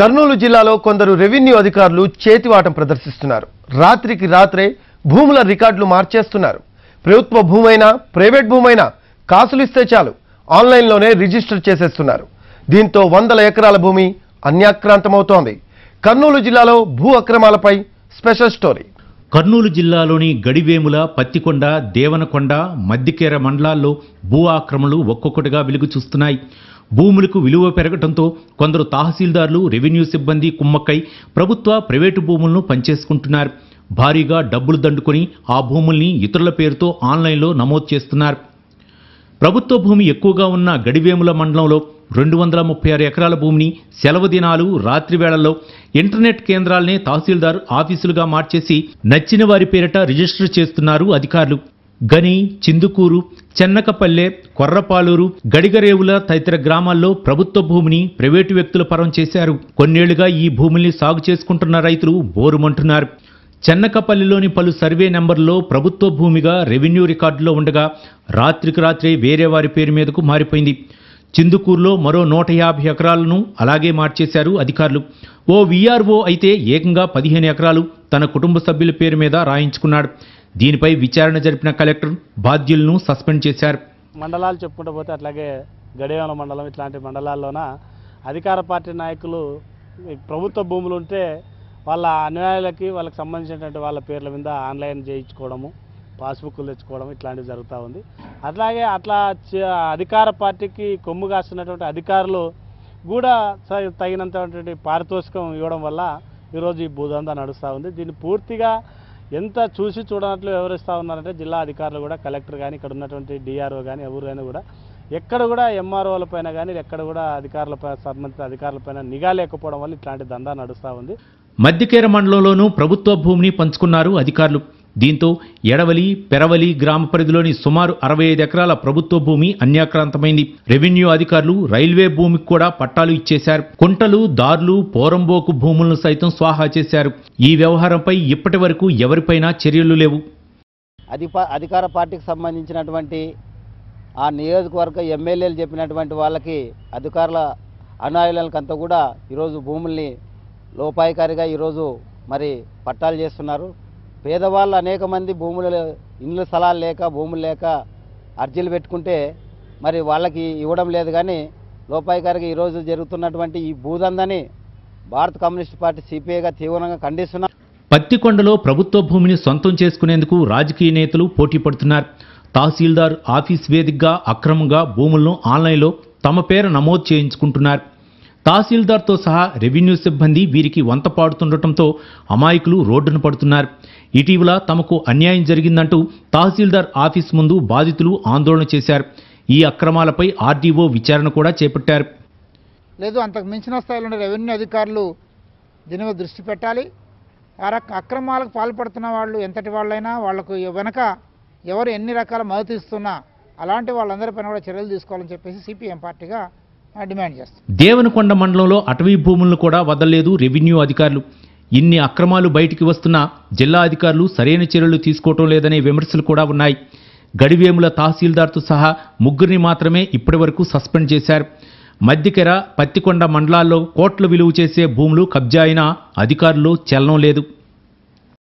కర్నూలు జిల్లాలో కొందరు రెవెన్యూ అధికారులు చేతివాటం ప్రదర్శిస్తున్నారు రాత్రికి రాత్రే భూముల రికార్డులు మార్చేస్తున్నారు ప్రభుత్వ భూమైనా ప్రైవేట్ భూమైనా కాసులు ఇస్తే చాలు ఆన్లైన్లోనే రిజిస్టర్ చేసేస్తున్నారు దీంతో వందల ఎకరాల భూమి అన్యాక్రాంతమవుతోంది కర్నూలు జిల్లాలో భూ అక్రమాలపై స్పెషల్ స్టోరీ కర్నూలు జిల్లాలోని గడివేముల పత్తికొండ దేవనకొండ మద్దికేర మండలాల్లో భూ ఆక్రమలు ఒక్కొక్కటిగా వెలుగు చూస్తున్నాయి భూములకు విలువ పెరగడంతో కొందరు తహసీల్దార్లు రెవెన్యూ సిబ్బంది కుమ్మక్కై ప్రభుత్వ ప్రైవేటు భూములను పంచేసుకుంటున్నారు భారీగా డబ్బులు దండుకొని ఆ భూముల్ని ఇతరుల పేరుతో ఆన్లైన్లో నమోదు చేస్తున్నారు ప్రభుత్వ భూమి ఎక్కువగా ఉన్న గడివేముల మండలంలో రెండు వందల ముప్పై ఆరు ఎకరాల భూమిని సెలవు దినాలు రాత్రి వేళల్లో ఇంటర్నెట్ కేంద్రాలనే తహసీల్దార్ ఆఫీసులుగా మార్చేసి నచ్చిన వారి పేరిట రిజిస్టర్ చేస్తున్నారు అధికారులు గని చిందుకూరు చెన్నకపల్లె కొర్రపాలూరు గడిగరేవుల తదితర గ్రామాల్లో ప్రభుత్వ భూమిని ప్రైవేటు వ్యక్తుల పరం చేశారు కొన్నేళ్లుగా ఈ భూముల్ని సాగు చేసుకుంటున్న రైతులు బోరుమంటున్నారు చెన్నకపల్లిలోని పలు సర్వే నెంబర్లో ప్రభుత్వ భూమిగా రెవెన్యూ రికార్డులో ఉండగా రాత్రికి రాత్రే వేరే వారి పేరు మీదకు మారిపోయింది చిందుకూరులో మరో నూట యాభై ఎకరాలను అలాగే మార్చేశారు అధికారులు ఓ వీఆర్ఓ అయితే ఏకంగా పదిహేను ఎకరాలు తన కుటుంబ సభ్యుల పేరు మీద రాయించుకున్నాడు దీనిపై విచారణ జరిపిన కలెక్టర్ బాధ్యులను సస్పెండ్ చేశారు మండలాలు చెప్పుకుంటూ పోతే అట్లాగే గడియాల మండలం ఇట్లాంటి మండలాల్లోన అధికార పార్టీ నాయకులు ప్రభుత్వ భూములు ఉంటే వాళ్ళ అన్యాయులకి వాళ్ళకి సంబంధించినటువంటి వాళ్ళ పేర్ల మీద ఆన్లైన్ చేయించుకోవడము పాస్బుక్లు తెచ్చుకోవడం ఇట్లాంటివి జరుగుతూ ఉంది అట్లాగే అట్లా అధికార పార్టీకి కొమ్ము కాస్తున్నటువంటి అధికారులు కూడా తగినంతటువంటి పారితోషికం ఇవ్వడం వల్ల ఈరోజు ఈ భూదంతా నడుస్తూ ఉంది దీన్ని పూర్తిగా ఎంత చూసి చూడనట్లు వివరిస్తూ ఉన్నారంటే జిల్లా అధికారులు కూడా కలెక్టర్ కానీ ఇక్కడ ఉన్నటువంటి డిఆర్ఓ కానీ ఎవరైనా కూడా ఎక్కడ కూడా ఎంఆర్ఓల పైన కానీ ఎక్కడ కూడా అధికారులపై సంబంధిత అధికారులపైన నిఘా లేకపోవడం వల్ల ఇట్లాంటి దందా నడుస్తూ ఉంది మధ్యకేర మండలంలోనూ ప్రభుత్వ భూమిని పంచుకున్నారు అధికారులు దీంతో ఎడవలి పెరవలి గ్రామ పరిధిలోని సుమారు అరవై ఐదు ఎకరాల ప్రభుత్వ భూమి అన్యాక్రాంతమైంది రెవెన్యూ అధికారులు రైల్వే భూమికి కూడా పట్టాలు ఇచ్చేశారు కుంటలు దార్లు పోరంబోకు భూములను సైతం స్వాహా చేశారు ఈ వ్యవహారంపై ఇప్పటి వరకు ఎవరిపైనా చర్యలు లేవు అధికార పార్టీకి సంబంధించినటువంటి ఆ నియోజకవర్గ ఎమ్మెల్యేలు చెప్పినటువంటి వాళ్ళకి అధికారుల అనాయులకంతా కూడా ఈరోజు భూముల్ని లోపాయకారిగా ఈరోజు మరి పట్టాలు చేస్తున్నారు పేదవాళ్ళు అనేక మంది భూములు ఇండ్ల స్థలాలు లేక భూములు లేక అర్జీలు పెట్టుకుంటే మరి వాళ్ళకి ఇవ్వడం లేదు కానీ లోపాయి గారికి ఈరోజు జరుగుతున్నటువంటి ఈ భూదందని భారత కమ్యూనిస్ట్ పార్టీ సిపిఐగా తీవ్రంగా ఖండిస్తున్నారు పత్తికొండలో ప్రభుత్వ భూమిని సొంతం చేసుకునేందుకు రాజకీయ నేతలు పోటీ పడుతున్నారు తహసీల్దార్ ఆఫీస్ వేదికగా అక్రమంగా భూములను ఆన్లైన్లో తమ పేర నమోదు చేయించుకుంటున్నారు తహసీల్దార్తో సహా రెవెన్యూ సిబ్బంది వీరికి వంత పాడుతుండటంతో అమాయకులు రోడ్డున పడుతున్నారు ఇటీవల తమకు అన్యాయం జరిగిందంటూ తహసీల్దార్ ఆఫీస్ ముందు బాధితులు ఆందోళన చేశారు ఈ అక్రమాలపై ఆర్డీఓ విచారణ కూడా చేపట్టారు లేదు అంతకు మించిన స్థాయిలో రెవెన్యూ అధికారులు దీని మీద దృష్టి పెట్టాలి ఆ రక అక్రమాలకు పాల్పడుతున్న వాళ్ళు ఎంతటి వాళ్ళైనా వాళ్లకు వెనక ఎవరు ఎన్ని రకాల మద్దతు ఇస్తున్నా అలాంటి వాళ్ళందరిపైన కూడా చర్యలు తీసుకోవాలని చెప్పేసి సిపిఎం పార్టీగా దేవనకొండ మండలంలో అటవీ భూములను కూడా వదలలేదు రెవెన్యూ అధికారులు ఇన్ని అక్రమాలు బయటికి వస్తున్నా జిల్లా అధికారులు సరైన చర్యలు తీసుకోవటం లేదనే విమర్శలు కూడా ఉన్నాయి గడివేముల తహసీల్దార్తో సహా ముగ్గురిని మాత్రమే ఇప్పటివరకు సస్పెండ్ చేశారు మధ్యకెర పత్తికొండ మండలాల్లో కోట్లు విలువ చేసే భూములు కబ్జా అయినా అధికారులు చలనం లేదు